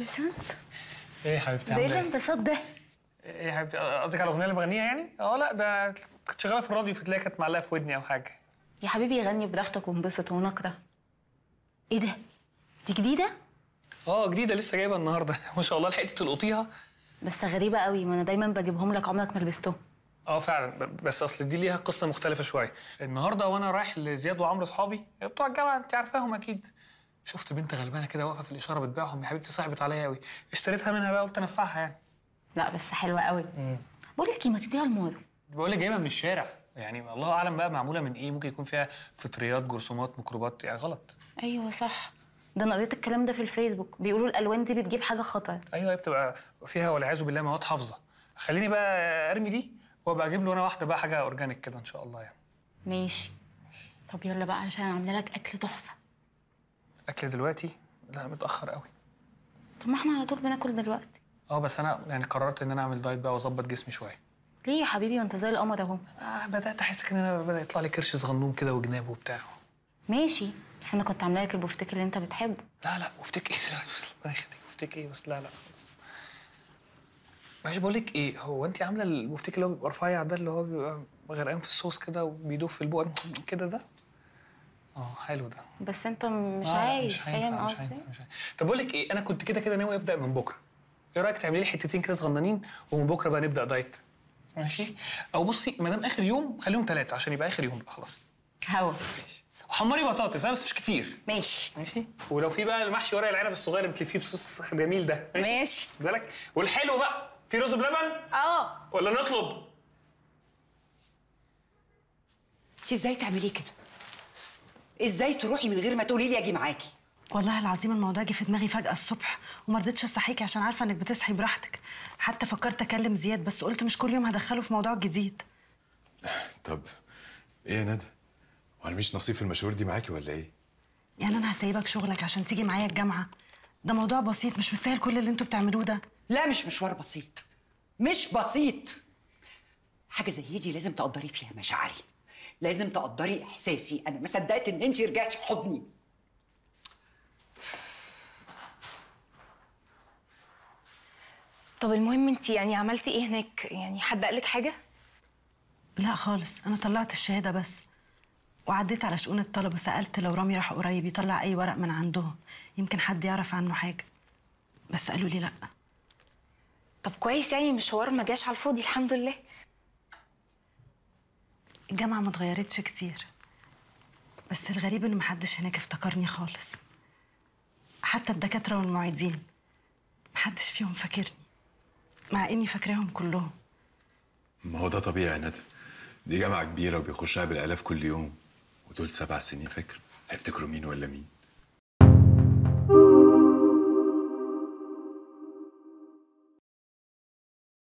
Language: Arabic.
يا سنس ايه يا حبيبتي ده إيه, ايه الانبساط ده؟ ايه يا حبيبتي قصدك على الاغنيه اللي بغنيها يعني؟ اه لا ده كنت شغاله في الراديو فتلاقيها كانت معلقه في ودني او حاجه يا حبيبي غني براحتك وانبسط ونقرة ايه ده؟ دي جديده؟ اه جديده لسه جايبها النهارده ما شاء الله لحقتي تلقطيها بس غريبه قوي ما انا دايما بجيبهم لك عمرك ما لبستهم اه فعلا بس اصل دي ليها قصه مختلفه شويه النهارده وانا رايح لزياد وعمرو اصحابي بتوع الجامعه انت عارفاهم اكيد شفت بنت غلبانه كده واقفه في الاشاره بتبيعهم يا حبيبتي صاحبت عليا قوي اشتريتها منها بقى قلت انفعها يعني لا بس حلوه قوي بقول لك إيه، ما تديها لمودو بقول لك جايبها من الشارع يعني الله اعلم بقى معموله من ايه ممكن يكون فيها فطريات جرثومات ميكروبات يعني غلط ايوه صح ده انا قريت الكلام ده في الفيسبوك بيقولوا الالوان دي بتجيب حاجه خطر ايوه هي بتبقى فيها والعياذ بالله مواد حافظه خليني بقى ارمي دي وابقى اجيب له انا واحده بقى حاجه اورجانيك كده ان شاء الله يعني ماشي طب يلا بقى عشان عامله لك اكل تحفه اكل دلوقتي لا متاخر قوي طب ما احنا على طول بناكل دلوقتي اه بس انا يعني قررت ان انا اعمل دايت بقى واظبط جسمي شويه ليه يا حبيبي وانت زي القمر اهو آه بدات احس ان انا بدا يطلع لي كرش صغنون كده وجناب وبتاع ماشي بس انا كنت عامله لك البفتيك اللي انت بتحبه لا لا بفتيك ايه لا يخليك بفتيك ايه بس لا لا خلاص معلش بقول لك ايه هو انت عامله المفتكر اللي هو بيبقى رفيع ده اللي هو بيبقى غرقان في الصوص كده وبيدوب في البق كده ده اه حلو ده بس انت مش آه عايز فاهم قصدي طب بقول لك ايه انا كنت كده كده ناوي ابدا من بكره ايه رايك تعملي لي حتتين كده صغننين ومن بكره بقى نبدا دايت ماشي او بصي ما دام اخر يوم خليهم ثلاثه عشان يبقى اخر يوم بقى خلاص هوا ماشي وحمري بطاطس بس مش كتير ماشي ماشي ولو في بقى المحشي ورق العنب الصغير اللي بتلفيه بصوص جميل ده ماشي, ماشي. بالك والحلو بقى في رز بلبن؟ اه ولا نطلب؟ انت ازاي تعملي كده؟ ازاي تروحي من غير ما تقولي لي اجي معاكي؟ والله العظيم الموضوع جه في دماغي فجأة الصبح وما رضيتش اصحيكي عشان عارفة انك بتصحي براحتك، حتى فكرت اكلم زياد بس قلت مش كل يوم هدخله في موضوع جديد. طب ايه يا ندى؟ وانا مش نصيب في دي معاكي ولا ايه؟ يعني انا هسيبك شغلك عشان تيجي معايا الجامعة؟ ده موضوع بسيط مش مستاهل كل اللي انتوا بتعملوه ده لا مش مشوار بسيط مش بسيط حاجه زي دي لازم تقدري فيها مشاعري لازم تقدري احساسي انا ما صدقت ان انت رجعتي حضني طب المهم انت يعني عملتي ايه هناك يعني حد قال لك حاجه لا خالص انا طلعت الشهاده بس وعديت على شؤون الطلبة سألت لو رامي راح قريب يطلع أي ورق من عندهم يمكن حد يعرف عنه حاجة بس قالوا لي لأ طب كويس يعني مشوار ما جاش على الفاضي الحمد لله الجامعة ما اتغيرتش كتير بس الغريب إن محدش هناك افتكرني خالص حتى الدكاترة والمعيدين محدش فيهم فاكرني مع إني فاكراهم كلهم ما هو ده طبيعي يا ندى دي جامعة كبيرة وبيخشها بالآلاف كل يوم ودول سبع سنين فاكر هيفتكروا مين ولا مين